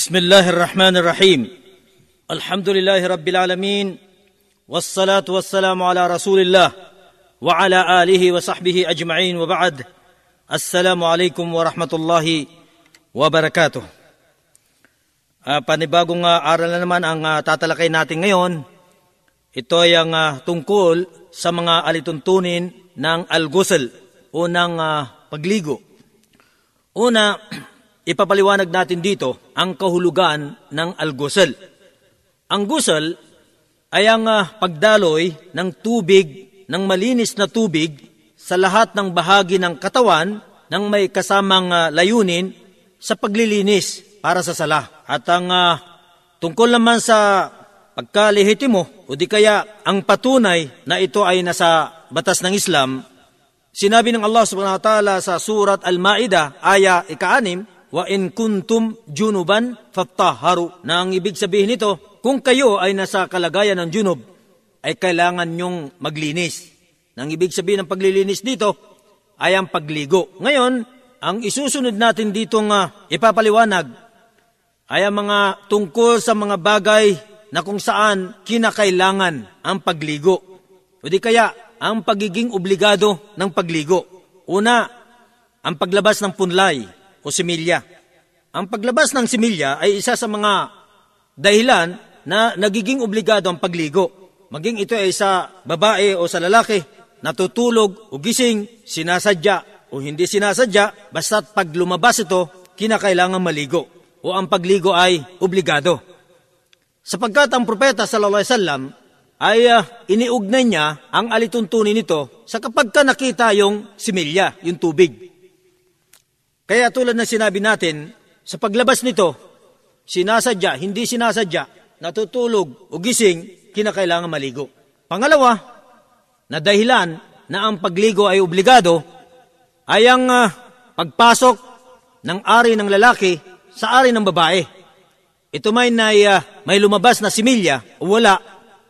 بسم الله الرحمن الرحيم الحمد لله رب العالمين والصلاة والسلام على رسول الله وعلى آله وصحبه أجمعين وبعد السلام عليكم ورحمة الله وبركاته uh, Panibagong uh, aral na naman ang uh, tatalakay natin ngayon. Ito ay ang uh, tungkol sa mga alituntunin ng al o ng uh, pagligo. Una, Ipapaliwanag natin dito ang kahulugan ng algusal. Ang gusal ay ang uh, pagdaloy ng tubig, ng malinis na tubig sa lahat ng bahagi ng katawan ng may kasamang uh, layunin sa paglilinis para sa sala. At ang uh, tungkol naman sa pagkalehitimo o di kaya ang patunay na ito ay nasa batas ng Islam, sinabi ng Allah subhanahu wa ta'ala sa surat Al-Ma'idah, aya ika wa in kuntum junuban fattaharu. Na ang ibig sabihin nito, kung kayo ay nasa kalagayan ng junub, ay kailangan nyong maglinis. Nang ibig sabihin ng paglilinis dito ay ang pagligo. Ngayon, ang isusunod natin ditong uh, ipapaliwanag ay ang mga tungkol sa mga bagay na kung saan kinakailangan ang pagligo. O di kaya, ang pagiging obligado ng pagligo. Una, ang paglabas ng punlay o similya. Ang paglabas ng similya ay isa sa mga dahilan na nagiging obligado ang pagligo. Maging ito ay sa babae o sa lalaki, natutulog o gising, sinasadya o hindi sinasadya, basta't pag lumabas ito, kinakailangan maligo o ang pagligo ay obligado. Sapagkat ang propeta sallallahu alaihi wasallam ay uh, iniugnay niya ang alituntunin nito sa kapagka nakita yung similya, yung tubig. Kaya tulad ng sinabi natin, sa paglabas nito, sinasadya, hindi sinasadya, natutulog o gising, kinakailangan maligo. Pangalawa, na dahilan na ang pagligo ay obligado, ay ang uh, pagpasok ng ari ng lalaki sa ari ng babae. Ito may, na, uh, ah, may lumabas na similya o wala,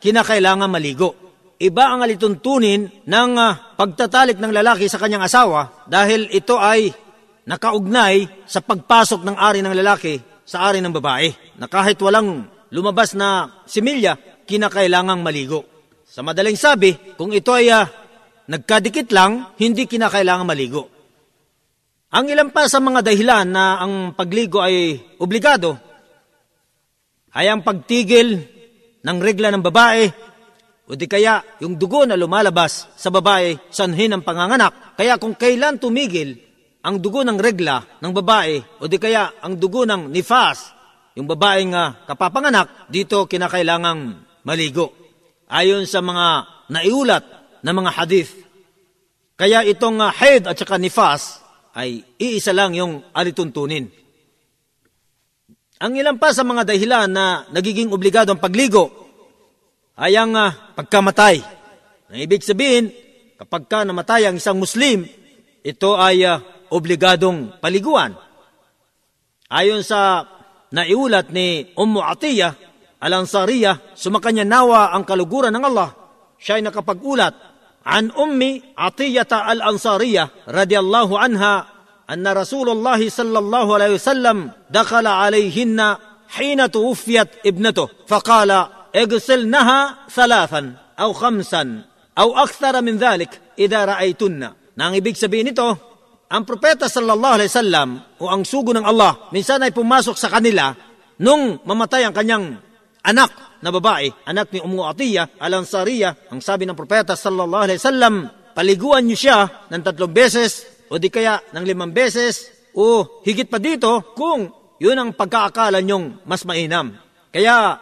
kinakailangan maligo. Iba ang alituntunin ng uh, pagtatalik ng lalaki sa kanyang asawa dahil ito ay nakaugnay sa pagpasok ng ari ng lalaki sa ari ng babae na kahit walang lumabas na similya, kinakailangang maligo. Sa madaling sabi, kung ito ay uh, nagkadikit lang, hindi kinakailangang maligo. Ang ilan pa sa mga dahilan na ang pagligo ay obligado ay ang pagtigil ng regla ng babae o di kaya yung dugo na lumalabas sa babae sanhin ng panganganak. Kaya kung kailan tumigil ang dugo ng regla ng babae o di kaya ang dugo ng nifas, yung babaeng uh, kapapanganak, dito kinakailangang maligo. Ayon sa mga naiulat na mga hadith. Kaya itong uh, ah, haid at saka nifas ay iisa lang yung alituntunin. Ang ilan pa sa mga dahilan na nagiging obligado ang pagligo ay ang uh, pagkamatay. Ang ibig sabihin, kapag ka namatay ang isang Muslim, ito ay uh, obligadong paliguan. Ayon sa naiulat ni Ummu Atiyah, Al-Ansariyah, sumakanya nawa ang kaluguran ng Allah. Siya ay nakapag-ulat. An Ummi Atiyata Al-Ansariyah radiyallahu anha anna Rasulullah sallallahu alayhi wasallam dakhala alayhinna hina tuwfiyat ibnatuh faqala igsilnaha thalathan aw khamsan aw akthara min dhalik idha ra'aytunna. Nang ibig sabihin nito, ang propeta sallallahu alaihi wasallam o ang sugo ng Allah minsan ay pumasok sa kanila nung mamatay ang kanyang anak na babae, anak ni Ummu Atiyah al-Ansariya, ang sabi ng propeta sallallahu alaihi wasallam, paliguan niyo siya ng tatlong beses o di kaya ng limang beses o higit pa dito kung yun ang pagkaakala niyong mas mainam. Kaya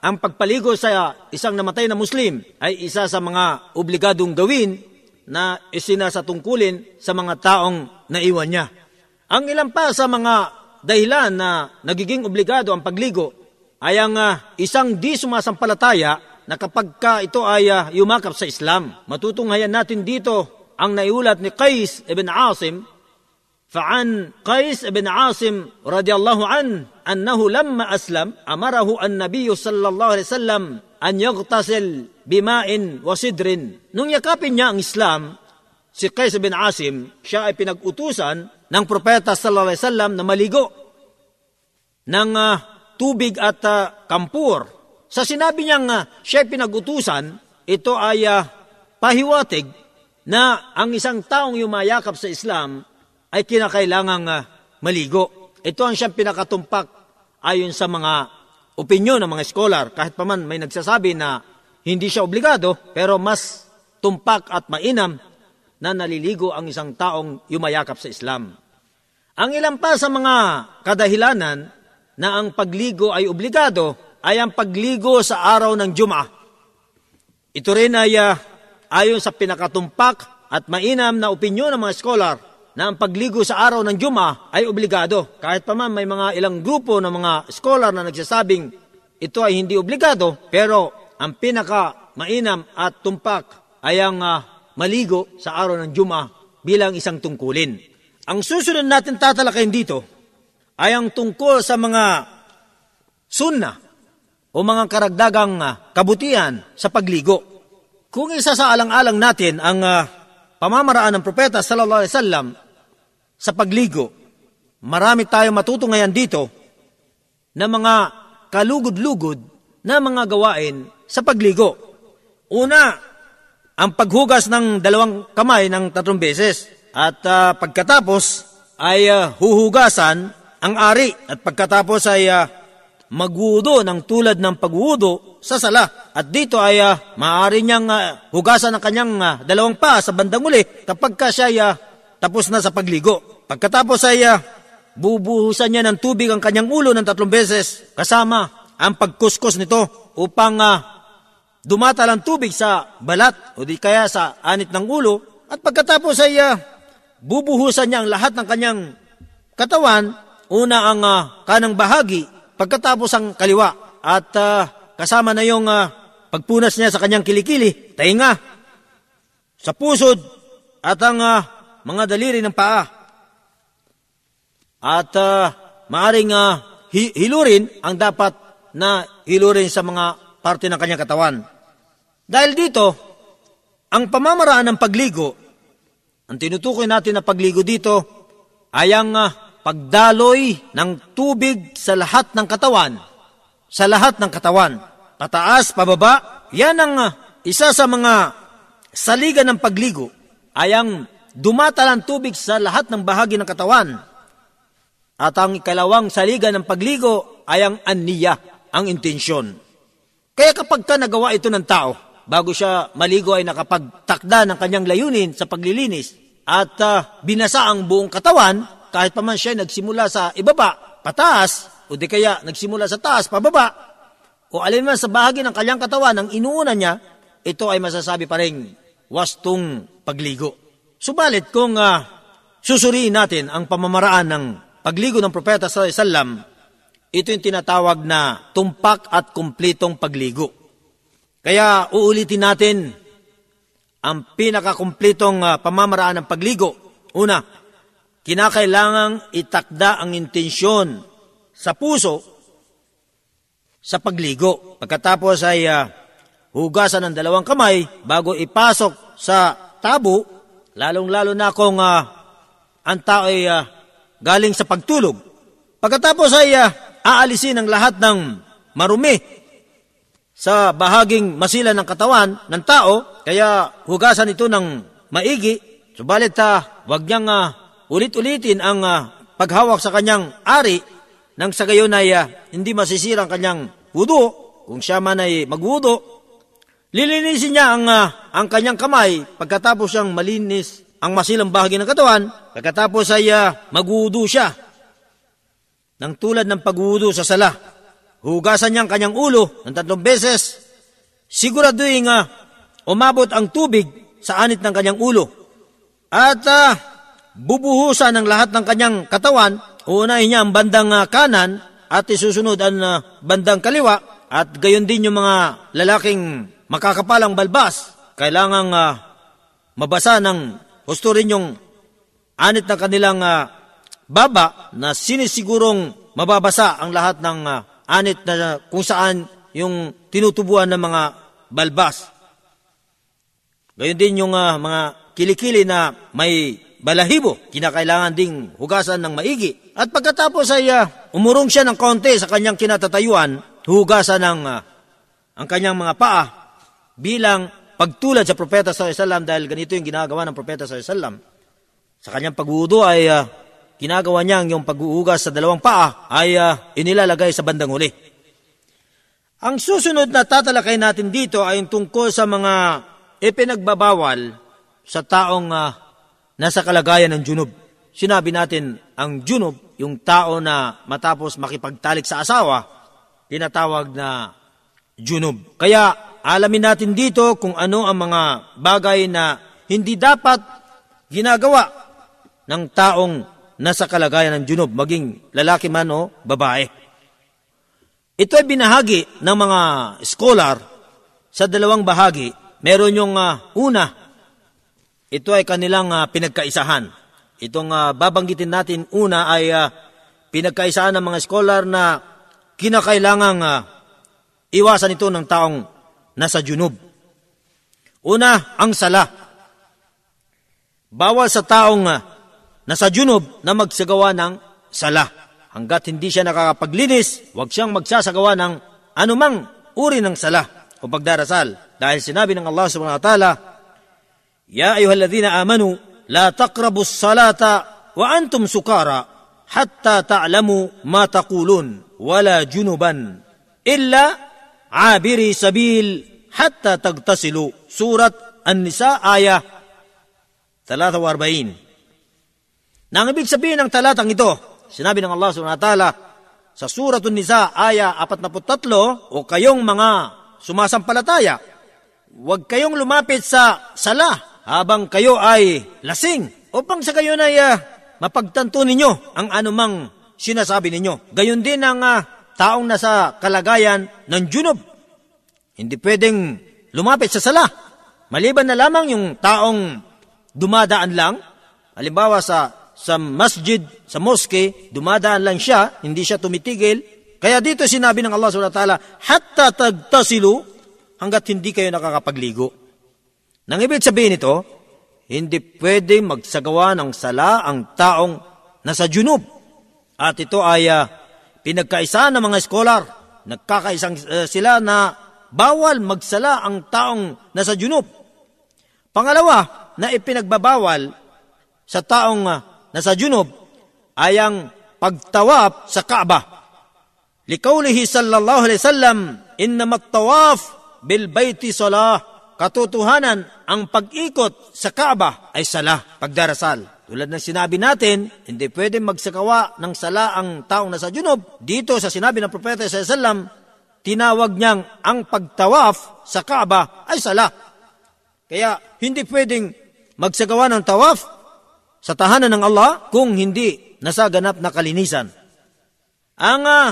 ang pagpaligo sa isang namatay na Muslim ay isa sa mga obligadong gawin na isinasatungkulin sa mga taong naiwan niya. Ang ilang pa sa mga dahilan na nagiging obligado ang pagligo ay ang uh, isang di sumasampalataya na kapag ka ito ay uh, yumakap sa Islam. Matutunghayan natin dito ang naiulat ni Qais ibn Asim فعن قيس بن عاصم رضي الله عنه انه لما أسلم أمره النبي صلى الله عليه وسلم ان يغتسل بماء وسدر Nung yakapin niya ang Islam, si Qais bin Asim, siya ay pinag-utusan ng propeta sallallahu alaihi wasallam na maligo ng uh, tubig at uh, kampur. Sa sinabi niya uh, siya ay pinag-utusan, ito ay uh, pahiwatig na ang isang taong yumayakap sa Islam ay kinakailangang uh, maligo. Ito ang siyang pinakatumpak ayon sa mga opinyon ng mga scholar. Kahit paman may nagsasabi na hindi siya obligado, pero mas tumpak at mainam na naliligo ang isang taong yumayakap sa Islam. Ang ilan pa sa mga kadahilanan na ang pagligo ay obligado ay ang pagligo sa araw ng Jum'ah. Ito rin ay uh, ayon sa pinakatumpak at mainam na opinyon ng mga scholar na ang pagligo sa araw ng Juma ay obligado. Kahit pa man may mga ilang grupo ng mga scholar na nagsasabing ito ay hindi obligado, pero ang pinaka mainam at tumpak ay ang uh, maligo sa araw ng Juma bilang isang tungkulin. Ang susunod natin tatalakayin dito ay ang tungkol sa mga sunna o mga karagdagang ah, kabutihan sa pagligo. Kung isa sa alang-alang natin ang uh, pamamaraan ng propeta sallallahu alaihi wasallam sa pagligo. Marami tayo matuto ngayon dito na mga kalugod-lugod na mga gawain sa pagligo. Una, ang paghugas ng dalawang kamay ng tatlong beses. At uh, pagkatapos ay uh, huhugasan ang ari. At pagkatapos ay uh, ah, magwudo ng tulad ng pagwudo sa sala. At dito ay uh, maaari niyang uh, hugasan ang kanyang uh, dalawang paa sa bandang uli kapag ka siya uh, tapos na sa pagligo. Pagkatapos ay uh, bubuhusan niya ng tubig ang kanyang ulo ng tatlong beses kasama ang pagkuskos nito upang uh, ah, dumata lang tubig sa balat o di kaya sa anit ng ulo at pagkatapos ay uh, bubuhusan niya ang lahat ng kanyang katawan, una ang uh, kanang bahagi, pagkatapos ang kaliwa at uh, kasama na yung uh, pagpunas niya sa kanyang kilikili, tainga, sa pusod at ang uh, mga daliri ng paa. At uh, maaring uh, hi- hilurin ang dapat na hilurin sa mga parte ng kanyang katawan. Dahil dito, ang pamamaraan ng pagligo, ang tinutukoy natin na pagligo dito ay ang uh, pagdaloy ng tubig sa lahat ng katawan. Sa lahat ng katawan. Pataas, pababa. Yan ang uh, isa sa mga saligan ng pagligo ay ang dumatal ang tubig sa lahat ng bahagi ng katawan. At ang ikalawang saliga ng pagligo ay ang aniya, ang intensyon. Kaya kapag ka nagawa ito ng tao, bago siya maligo ay nakapagtakda ng kanyang layunin sa paglilinis at uh, binasa ang buong katawan, kahit pa man siya nagsimula sa ibaba, pataas, o di kaya nagsimula sa taas, pababa, o alinman sa bahagi ng kanyang katawan ang inuuna niya, ito ay masasabi pa rin wastong pagligo. Subalit kung uh, susuriin natin ang pamamaraan ng pagligo ng propeta sa Islam, ito yung tinatawag na tumpak at kumplitong pagligo. Kaya uulitin natin ang pinakakumplitong uh, pamamaraan ng pagligo. Una, kinakailangang itakda ang intensyon sa puso sa pagligo. Pagkatapos ay uh, hugasan ng dalawang kamay bago ipasok sa tabo Lalong-lalo na kung uh, ang tao ay uh, galing sa pagtulog. Pagkatapos ay uh, aalisin ang lahat ng marumi sa bahaging masila ng katawan ng tao, kaya hugasan ito ng maigi. Subalit uh, wag niyang uh, ulit-ulitin ang uh, paghawak sa kanyang ari nang sa gayon ay uh, hindi masisira ang kanyang wudu kung siya man ay magwudo Lilinisin niya ang, uh, ang kanyang kamay pagkatapos siyang malinis ang masilang bahagi ng katawan. Pagkatapos ay uh, magudo siya ng tulad ng pagudo sa sala. Hugasan niya ang kanyang ulo ng tatlong beses. Siguraduhin uh, umabot ang tubig sa anit ng kanyang ulo. At uh, bubuhusan ang lahat ng kanyang katawan. Uunahin niya ang bandang uh, kanan at isusunod ang uh, bandang kaliwa. At gayon din yung mga lalaking makakapal ang balbas. Kailangang uh, mabasa ng husto rin yung anit ng kanilang uh, baba na sinisigurong mababasa ang lahat ng uh, anit na uh, kung saan yung tinutubuan ng mga balbas. Gayun din yung uh, mga kilikili na may balahibo, kinakailangan ding hugasan ng maigi. At pagkatapos ay uh, umurong siya ng konti sa kanyang kinatatayuan, hugasan ng uh, ang kanyang mga paa bilang pagtulad sa propeta sa Islam dahil ganito yung ginagawa ng propeta sa Islam. Sa kanyang pagwudo ay uh, ginagawa niya yung pag-uugas sa dalawang paa ay uh, inilalagay sa bandang huli. Ang susunod na tatalakay natin dito ay yung tungkol sa mga ipinagbabawal sa taong uh, nasa kalagayan ng junub. Sinabi natin ang junub, yung tao na matapos makipagtalik sa asawa, tinatawag na junub. Kaya Alamin natin dito kung ano ang mga bagay na hindi dapat ginagawa ng taong nasa kalagayan ng junob, maging lalaki man o babae. Ito ay binahagi ng mga scholar sa dalawang bahagi. Meron yung uh, una, ito ay kanilang uh, pinagkaisahan. Itong uh, babanggitin natin una ay uh, pinagkaisahan ng mga scholar na kinakailangang uh, iwasan ito ng taong nasa junub. Una, ang sala. Bawal sa taong ah, nasa junub na magsagawa ng sala. Hanggat hindi siya nakakapaglinis, huwag siyang magsasagawa ng anumang uri ng sala o pagdarasal. Dahil sinabi ng Allah subhanahu wa ta'ala, Ya ayuhalladhina amanu, la taqrabu salata wa antum sukara hatta ta'lamu ma taqulun wala junuban illa abiri sabil hatta tagtasilu. Surat An-Nisa ayah 43. Nang ibig sabihin ng talatang ito, sinabi ng Allah subhanahu wa ta'ala sa surat An-Nisa ayah 43, o kayong mga sumasampalataya, huwag kayong lumapit sa sala habang kayo ay lasing upang sa kayo na uh, ah, mapagtanto ninyo ang anumang sinasabi ninyo. Gayon din ang uh, taong nasa kalagayan ng junub. Hindi pwedeng lumapit sa sala. Maliban na lamang yung taong dumadaan lang, halimbawa sa sa masjid, sa mosque, dumadaan lang siya, hindi siya tumitigil. Kaya dito sinabi ng Allah subhanahu wa ta'ala, hatta tagtasilu, hanggat hindi kayo nakakapagligo. Nang ibig sabihin nito, hindi pwede magsagawa ng sala ang taong nasa junub. At ito ay uh, Pinagkaisa ng mga eskolar, nagkakaisang uh, sila na bawal magsala ang taong nasa junub. Pangalawa na ipinagbabawal sa taong ah, nasa junub ay ang pagtawaf sa Kaaba. Likawlihi sallallahu alaihi wasallam, innamat tawaf bil bayti salah. Katotohanan, ang pag-ikot sa Kaaba ay salah, pagdarasal. Tulad ng sinabi natin, hindi pwede magsakawa ng sala ang taong nasa junob. Dito sa sinabi ng Propeta sa Salam, tinawag niyang ang pagtawaf sa Kaaba ay sala. Kaya hindi pwedeng magsagawa ng tawaf sa tahanan ng Allah kung hindi nasa ganap na kalinisan. Ang uh,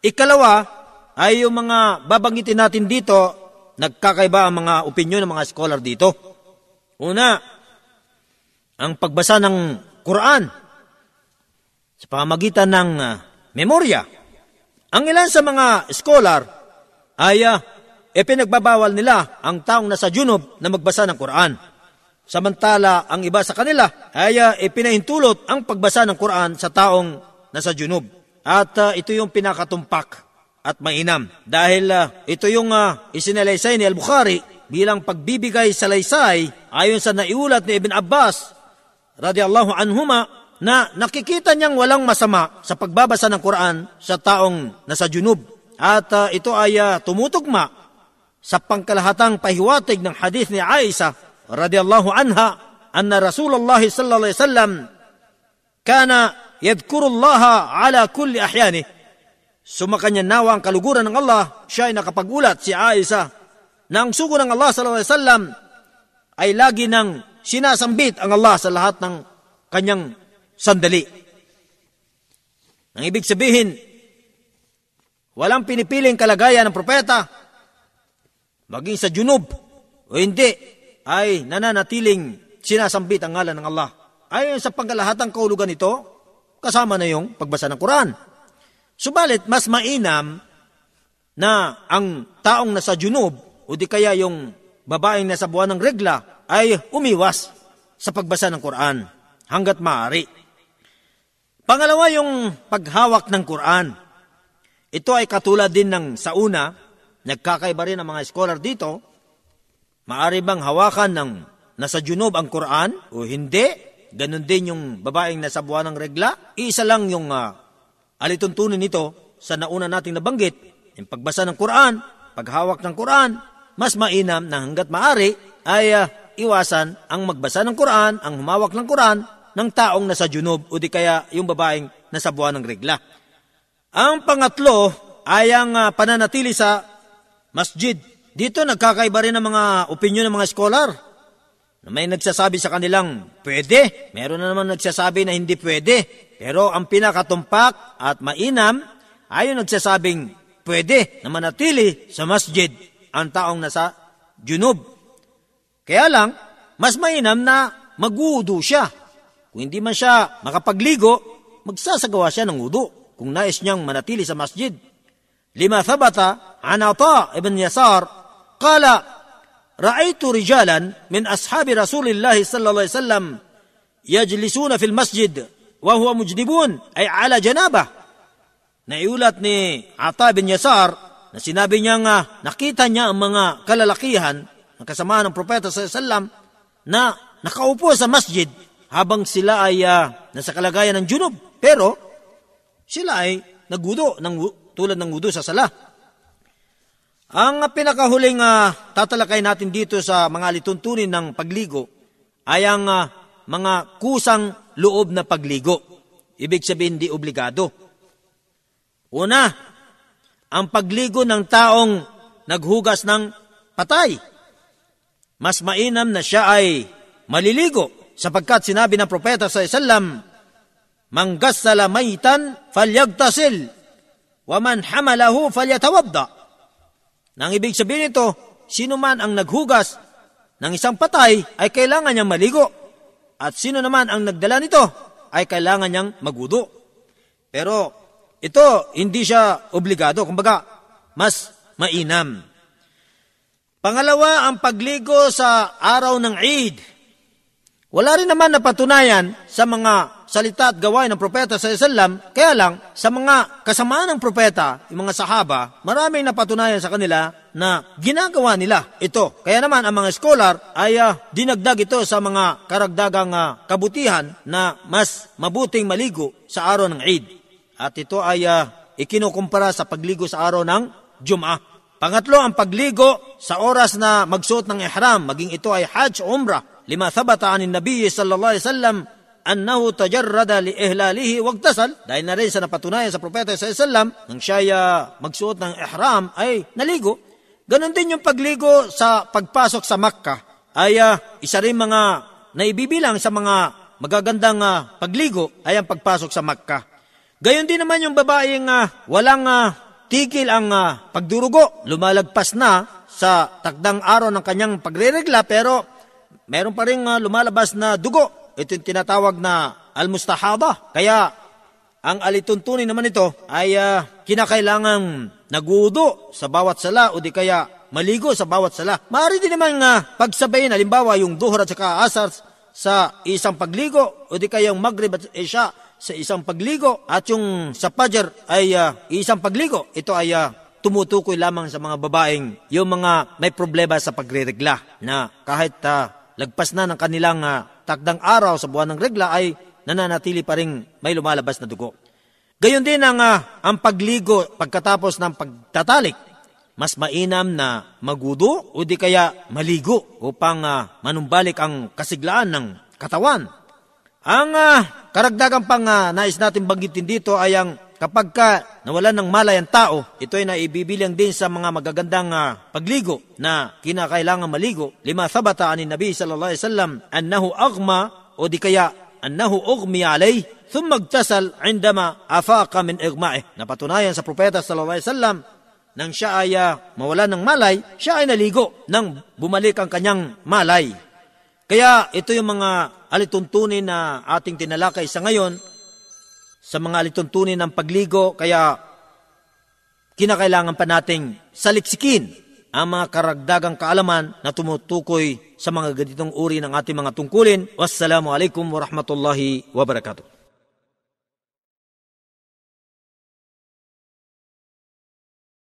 ikalawa ay yung mga babanggitin natin dito, nagkakaiba ang mga opinyon ng mga scholar dito. Una, ang pagbasa ng Quran sa pamagitan ng uh, memorya. Ang ilan sa mga scholar ay uh, ipinagbabawal nila ang taong nasa junub na magbasa ng Quran. Samantala, ang iba sa kanila ay uh, ipinahintulot ang pagbasa ng Quran sa taong nasa junub. At uh, ito yung pinakatumpak at mainam dahil uh, ito yung uh, isinalaysay ni Al-Bukhari bilang pagbibigay sa laysay ayon sa naiulat ni Ibn Abbas radiyallahu anhuma na nakikita niyang walang masama sa pagbabasa ng Quran sa taong nasa junub. At uh, ito ay uh, tumutugma sa pangkalahatang pahiwatig ng hadith ni Aisha radiyallahu anha anna Rasulullah sallallahu alaihi wasallam kana yadhkurullah ala kulli ahyani. Sumakanya nawa ang kaluguran ng Allah, siya ay nakapagulat si Aisha na ang sugo ng Allah sallallahu alaihi wasallam ay lagi nang sinasambit ang Allah sa lahat ng kanyang sandali. Ang ibig sabihin, walang pinipiling kalagayan ng propeta, maging sa junub o hindi, ay nananatiling sinasambit ang ngalan ng Allah. Ayon sa pangkalahatang kaulugan nito, kasama na yung pagbasa ng Quran. Subalit, mas mainam na ang taong nasa junub o di kaya yung babaeng nasa buwan ng regla ay umiwas sa pagbasa ng Quran hanggat maaari. Pangalawa yung paghawak ng Quran. Ito ay katulad din ng sa una, nagkakaiba rin ang mga scholar dito. Maari bang hawakan ng nasa junob ang Quran o hindi? Ganon din yung babaeng nasa buwan ng regla. Isa lang yung uh, alituntunin nito sa nauna nating nabanggit. Yung pagbasa ng Quran, paghawak ng Quran, mas mainam na hanggat maari ay uh, iwasan ang magbasa ng Quran, ang humawak ng Quran ng taong nasa junub o di kaya yung babaeng nasa buwan ng regla. Ang pangatlo ay ang ah, pananatili sa masjid. Dito nagkakaiba rin ang mga opinion ng mga scholar may nagsasabi sa kanilang pwede, meron na naman nagsasabi na hindi pwede, pero ang pinakatumpak at mainam ay yung nagsasabing pwede na manatili sa masjid ang taong nasa junub kaya lang, mas mainam na maguudo siya. Kung hindi man siya makapagligo, magsasagawa siya ng udo kung nais niyang manatili sa masjid. Lima thabata an Ata ibn Yasar, kala, Ra'aytu rijalan min ashabi Rasulillahi sallallahu alaihi wasallam yajlisuna fil masjid wa huwa mujdibun ay ala janabah. Naiulat ni Ata bin Yasar na sinabi niya nga nakita niya ang mga kalalakihan ng kasama ng propeta sa sallam na nakaupo sa masjid habang sila ay uh, nasa kalagayan ng junub. Pero sila ay nagudo ng, tulad ng wudu sa sala. Ang pinakahuling uh, tatalakay natin dito sa mga lituntunin ng pagligo ay ang uh, mga kusang loob na pagligo. Ibig sabihin di obligado. Una, ang pagligo ng taong naghugas ng patay mas mainam na siya ay maliligo sapagkat sinabi ng propeta sa Isalam, Manggasala maitan falyagtasil, waman hamalahu falyatawabda. Nang ibig sabihin nito, sino man ang naghugas ng isang patay ay kailangan niyang maligo. At sino naman ang nagdala nito ay kailangan niyang magudo. Pero ito, hindi siya obligado. Kumbaga, mas mainam. Pangalawa, ang pagligo sa araw ng Eid. Wala rin naman na patunayan sa mga salita at gawain ng propeta sa Islam, kaya lang sa mga kasamaan ng propeta, yung mga sahaba, maraming napatunayan sa kanila na ginagawa nila ito. Kaya naman ang mga scholar ay uh, dinagdag ito sa mga karagdagang uh, kabutihan na mas mabuting maligo sa araw ng Eid. At ito ay uh, ikinukumpara sa pagligo sa araw ng Jum'ah. Pangatlo, ang pagligo sa oras na magsuot ng ihram, maging ito ay hajj o umrah. Lima thabata anin Nabi sallallahu alaihi wasallam annahu tajarrada li ihlalihi wagtasal dahil na rin sa napatunayan sa propeta sa sallam nang siya ay ah, magsuot ng ihram ay naligo ganon din yung pagligo sa pagpasok sa Makkah ay uh, isa rin mga naibibilang sa mga magagandang uh, pagligo ay ang pagpasok sa Makkah gayon din naman yung babaeng uh, walang uh, tigil ang uh, pagdurugo. Lumalagpas na sa takdang araw ng kanyang pagreregla pero meron pa rin uh, ah, lumalabas na dugo. Ito'y tinatawag na almustahada. Kaya ang alituntunin naman ito ay uh, kinakailangang nagudo sa bawat sala o di kaya maligo sa bawat sala. Maaari din naman uh, pagsabayin halimbawa yung duhur at saka asar sa isang pagligo o di kaya yung maghrib at isya sa isang pagligo at yung sa pajar ay uh, isang pagligo. Ito ay uh, tumutukoy lamang sa mga babaeng yung mga may problema sa pagreregla na kahit uh, lagpas na ng kanilang uh, takdang araw sa buwan ng regla ay nananatili pa rin may lumalabas na dugo. Gayon din ang, uh, ang pagligo pagkatapos ng pagtatalik. Mas mainam na magudo o di kaya maligo upang uh, manumbalik ang kasiglaan ng katawan ang uh, karagdagang pang uh, nais natin banggitin dito ay ang kapag ka nawalan ng malay ang tao, ito ay naibibilang din sa mga magagandang uh, pagligo na kinakailangan maligo. Lima sabata ani Nabi sallallahu alaihi wasallam annahu aghma o di kaya annahu ughmi alay thumma igtasal indama afaqa min igma'ih. Napatunayan sa propeta sallallahu alaihi wasallam nang siya ay uh, mawala ng malay, siya ay naligo nang bumalik ang kanyang malay. Kaya ito yung mga alituntunin na ating tinalakay sa ngayon, sa mga alituntunin ng pagligo, kaya kinakailangan pa nating saliksikin ang mga karagdagang kaalaman na tumutukoy sa mga ganitong uri ng ating mga tungkulin. Wassalamu alaikum warahmatullahi wabarakatuh.